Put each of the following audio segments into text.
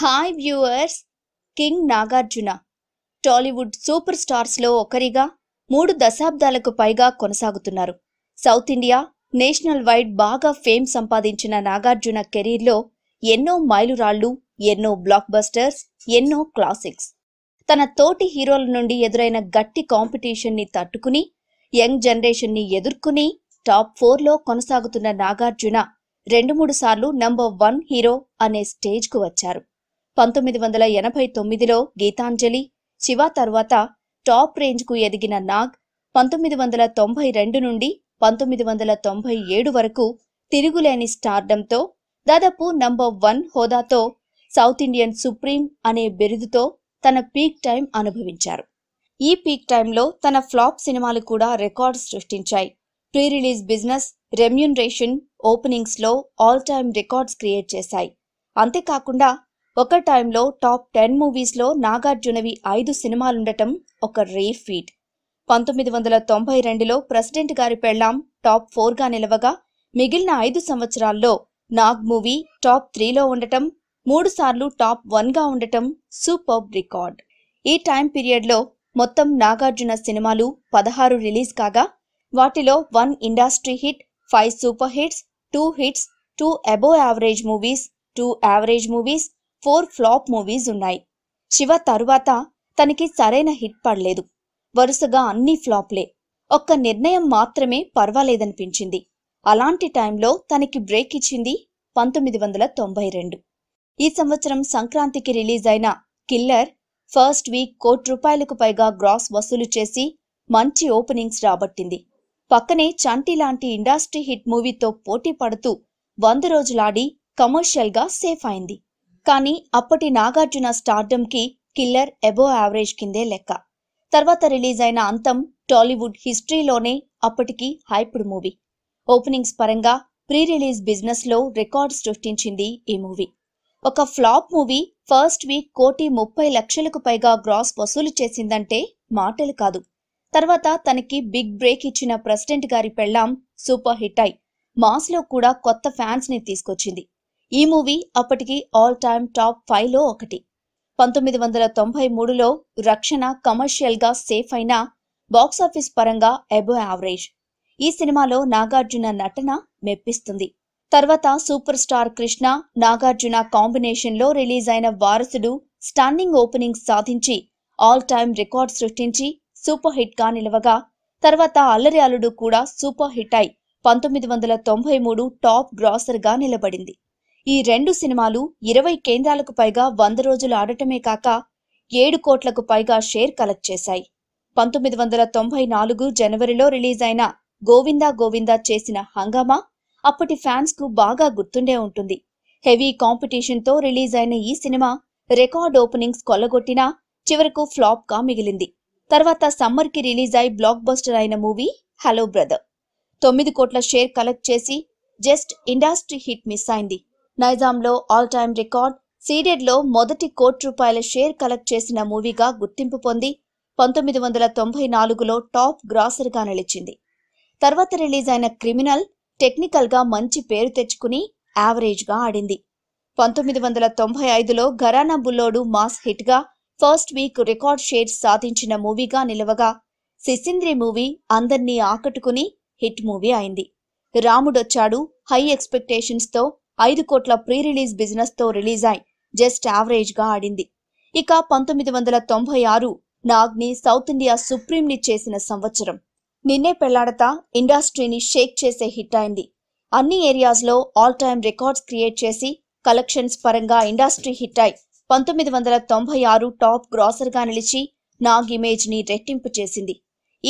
hi viewers king Nagarjuna Tollywood super స్టార్స్లో ఒకరిగా మూడు దశాబ్దాలకు పైగా కొనసాగుతున్నారు సౌత్ ఇండియా నేషనల్ వైడ్ బాగా ఫేమ్ సంపాదించిన నాగార్జున కెరీర్లో ఎన్నో మైలురాళ్లు ఎన్నో బ్లాక్ బస్టర్స్ ఎన్నో క్లాసిక్స్ తన తోటి హీరోల నుండి ఎదురైన గట్టి కాంపిటీషన్ని తట్టుకుని యంగ్ జనరేషన్ని ఎదుర్కొని టాప్ ఫోర్లో కొనసాగుతున్న నాగార్జున రెండు మూడు సార్లు నంబర్ వన్ హీరో అనే స్టేజ్కు వచ్చారు పంతొమ్మిది వందల ఎనభై తొమ్మిదిలో గీతాంజలి శివ తర్వాత టాప్ రేంజ్కు ఎదిగిన నాగ్ పంతొమ్మిది వందల తొంభై రెండు నుండి పంతొమ్మిది వందల తొంభై ఏడు వరకు తిరుగులేని స్టార్డంతో దాదాపు నంబర్ వన్ హోదాతో సౌత్ ఇండియన్ సుప్రీం అనే బిరుదుతో తన పీక్ టైం అనుభవించారు ఈ పీక్ టైంలో తన ఫ్లాప్ సినిమాలు కూడా రికార్డ్స్ సృష్టించాయి ప్రీ రిలీజ్ బిజినెస్ రెమ్యునరేషన్ ఓపెనింగ్స్లో ఆల్ టైమ్ రికార్డ్స్ క్రియేట్ చేశాయి అంతేకాకుండా ఒక టైంలో టాప్ టెన్ మూవీస్లో నాగార్జునవి ఐదు సినిమాలుండటం ఒక రే ఫీట్ పంతొమ్మిది వందల తొంభై రెండులో ప్రెసిడెంట్ గారి పెళ్లాం టాప్ ఫోర్గా నిలవగా మిగిలిన ఐదు సంవత్సరాల్లో నాగ్ మూవీ టాప్ త్రీలో ఉండటం మూడుసార్లు టాప్ వన్గా ఉండటం సూపర్బ్ రికార్డ్ ఈ టైం పీరియడ్లో మొత్తం నాగార్జున సినిమాలు పదహారు రిలీజ్ కాగా వాటిలో one industry hit five super hits two hits two above average movies two average movies four flop movies ఉన్నాయి శివ తరువాత తనకి సరైన హిట్ పడలేదు వరుసగా అన్ని ఫ్లాప్లే ఒక్క నిర్ణయం మాత్రమే పర్వాలేదనిపించింది అలాంటి టైంలో తనకి బ్రేక్ ఇచ్చింది పంతొమ్మిది వందల తొంభై రెండు ఈ సంవత్సరం సంక్రాంతికి రిలీజ్ అయిన కిల్లర్ ఫస్ట్ వీక్ కోటి రూపాయలకు పైగా గ్రాస్ వసూలు చేసి మంచి ఓపెనింగ్స్ రాబట్టింది పక్కనే చంటి లాంటి ఇండస్ట్రీ హిట్ మూవీతో పోటీ పడుతూ వంద రోజులాడి కమర్షియల్గా సేఫ్ అయింది కానీ అప్పటి నాగార్జున స్టార్డమ్కి కిల్లర్ ఎబో యావరేజ్ కిందే లెక్క తర్వాత రిలీజ్ అయిన అంతం టాలీవుడ్ హిస్టరీలోనే అప్పటికి హైప్డ్ మూవీ ఓపెనింగ్స్ పరంగా ప్రీ రిలీజ్ బిజినెస్లో రికార్డ్ సృష్టించింది ఈ మూవీ ఒక ఫ్లాప్ మూవీ ఫస్ట్ వీక్ కోటి ముప్పై లక్షలకు పైగా గ్రాస్ వసూలు చేసిందంటే మాటలు కాదు తర్వాత తనకి బిగ్ బ్రేక్ ఇచ్చిన ప్రెసిడెంట్ గారి పెళ్లాం సూపర్ హిట్ అయి మాస్లో కూడా కొత్త ఫ్యాన్స్ని తీసుకొచ్చింది ఈ మూవీ అప్పటికి ఆల్ టైమ్ టాప్ ఫైవ్ లో ఒకటి పంతొమ్మిది వందల తొంభై మూడులో రక్షణ కమర్షియల్ గా సేఫ్ అయిన బాక్సాఫీస్ పరంగా ఎబో యావరేజ్ ఈ సినిమాలో నాగార్జున నటన మెప్పిస్తుంది తర్వాత సూపర్ స్టార్ కృష్ణ నాగార్జున కాంబినేషన్లో రిలీజ్ అయిన వారసుడు స్టాండింగ్ ఓపెనింగ్ సాధించి ఆల్ టైమ్ రికార్డ్ సృష్టించి సూపర్ హిట్గా నిలవగా తర్వాత అల్లరి అల్లుడు కూడా సూపర్ హిట్ అయి పంతొమ్మిది వందల తొంభై మూడు టాప్ గా నిలబడింది ఈ రెండు సినిమాలు ఇరవై కేంద్రాలకు పైగా వంద రోజులు ఆడటమే కాక ఏడు కోట్లకు పైగా షేర్ కలెక్ట్ చేశాయి పంతొమ్మిది వందల తొంభై నాలుగు జనవరిలో రిలీజ్ అయిన గోవిందా గోవిందా చేసిన హంగామా అప్పటి ఫ్యాన్స్ కు బాగా గుర్తుండే ఉంటుంది హెవీ కాంపిటీషన్తో రిలీజ్ అయిన ఈ సినిమా రికార్డ్ ఓపెనింగ్స్ కొల్లగొట్టినా చివరకు ఫ్లాప్ గా మిగిలింది తర్వాత సమ్మర్ కి రిలీజ్ అయి బ్లాక్ బస్టర్ అయిన మూవీ హలో బ్రదర్ తొమ్మిది కోట్ల షేర్ కలెక్ట్ చేసి జస్ట్ ఇండస్ట్రీ హిట్ మిస్ అయింది నైజాంలో ఆల్ టైమ్ రికార్డ్ లో మొదటి కోటి రూపాయల షేర్ కలెక్ట్ చేసిన మూవీగా గుర్తింపు పొంది పంతొమ్మిది వందల తొంభై నాలుగులో టాప్ గ్రాసర్గా నిలిచింది తర్వాత రిలీజ్ అయిన క్రిమినల్ టెక్నికల్గా మంచి పేరు తెచ్చుకుని యావరేజ్గా ఆడింది పంతొమ్మిది వందల తొంభై ఐదులో ఘరానా బుల్లోడు మాస్ హిట్గా ఫస్ట్ వీక్ రికార్డ్ షేర్ సాధించిన మూవీగా నిలవగా సిసింద్రి మూవీ అందర్నీ ఆకట్టుకుని హిట్ మూవీ అయింది రాముడొచ్చాడు హై ఎక్స్పెక్టేషన్స్తో ఐదు కోట్ల ప్రీ రిలీజ్ బిజినెస్ తో రిలీజ్ అయి జస్ట్ గా ఆడింది ఇక పంతొమ్మిది వందల తొంభై ఆరు నాగ్ని సౌత్ ఇండియా సుప్రీంని చేసిన సంవత్సరం నిన్నే పెళ్లాడతా ఇండస్ట్రీని షేక్ చేసే హిట్ అయింది అన్ని ఏరియాస్లో ఆల్ టైమ్ రికార్డ్స్ క్రియేట్ చేసి కలెక్షన్స్ పరంగా ఇండస్ట్రీ హిట్ అయి పంతొమ్మిది వందల తొంభై ఆరు టాప్ గ్రాసర్ గా నిలిచి నాగ్ ఇమేజ్ని రెట్టింపు చేసింది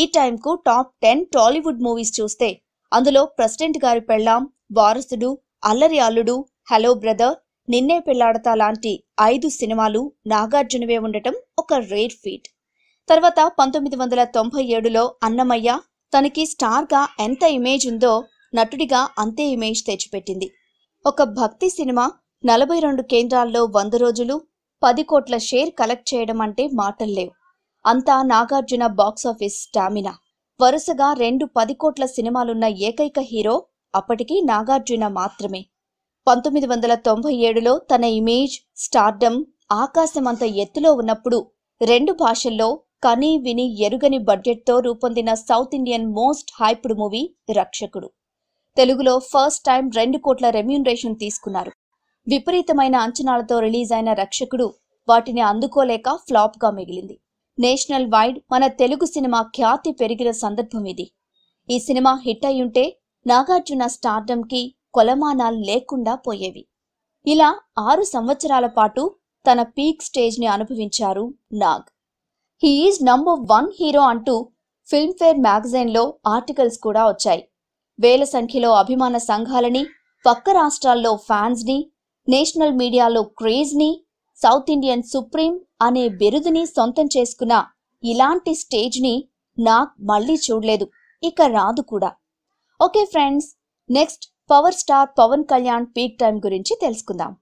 ఈ టైంకు టాప్ టెన్ టాలీవుడ్ మూవీస్ చూస్తే అందులో ప్రెసిడెంట్ గారి పెళ్లాం వారసుడు అల్లరి అల్లుడు హలో బ్రదర్ నిన్నే పెళ్లాడతా లాంటి ఐదు సినిమాలు నాగార్జునవే ఉండటం ఒక రేర్ ఫీట్ తర్వాత పంతొమ్మిది వందల తొంభై ఏడులో అన్నమయ్య తనకి స్టార్గా ఎంత ఇమేజ్ ఉందో నటుడిగా అంతే ఇమేజ్ తెచ్చిపెట్టింది ఒక భక్తి సినిమా నలభై రెండు కేంద్రాల్లో వంద రోజులు పది కోట్ల షేర్ కలెక్ట్ చేయడం అంటే మాటల్లేవు అంతా నాగార్జున బాక్సాఫీస్ స్టామినా వరుసగా రెండు పది కోట్ల సినిమాలున్న ఏకైక హీరో అప్పటికి నాగార్జున మాత్రమే పంతొమ్మిది వందల తొంభై ఏడులో తన ఇమేజ్ స్టార్డమ్ ఆకాశమంత ఎత్తులో ఉన్నప్పుడు రెండు భాషల్లో కనీ విని ఎరుగని బడ్జెట్తో రూపొందిన south Indian most hyped movie Rakshakudu తెలుగులో ఫస్ట్ టైం రెండు కోట్ల రెమ్యూనరేషన్ తీసుకున్నారు విపరీతమైన అంచనాలతో రిలీజ్ అయిన రక్షకుడు వాటిని అందుకోలేక ఫ్లాప్గా మిగిలింది నేషనల్ వైడ్ మన తెలుగు సినిమా ఖ్యాతి పెరిగిన సందర్భం ఇది ఈ సినిమా హిట్ అయ్యుంటే నాగార్జున స్టార్డంకి కొలమానాలు లేకుండా పోయేవి ఇలా ఆరు సంవత్సరాల పాటు తన పీక్ స్టేజ్ని అనుభవించారు Nag he is number one hero అంటూ ఫిల్మ్ఫేర్ మ్యాగజైన్లో ఆర్టికల్స్ కూడా వచ్చాయి వేల సంఖ్యలో అభిమాన సంఘాలని పక్క రాష్ట్రాల్లో ఫ్యాన్స్ని నేషనల్ మీడియాలో క్రేజ్ని సౌత్ ఇండియన్ సుప్రీం అనే బిరుదుని సొంతం చేసుకున్న ఇలాంటి స్టేజ్ని నాగ్ మళ్లీ చూడలేదు ఇక రాదు కూడా okay friends next power star Pawan Kalyan peak time గురించి తెలుసుకుందాం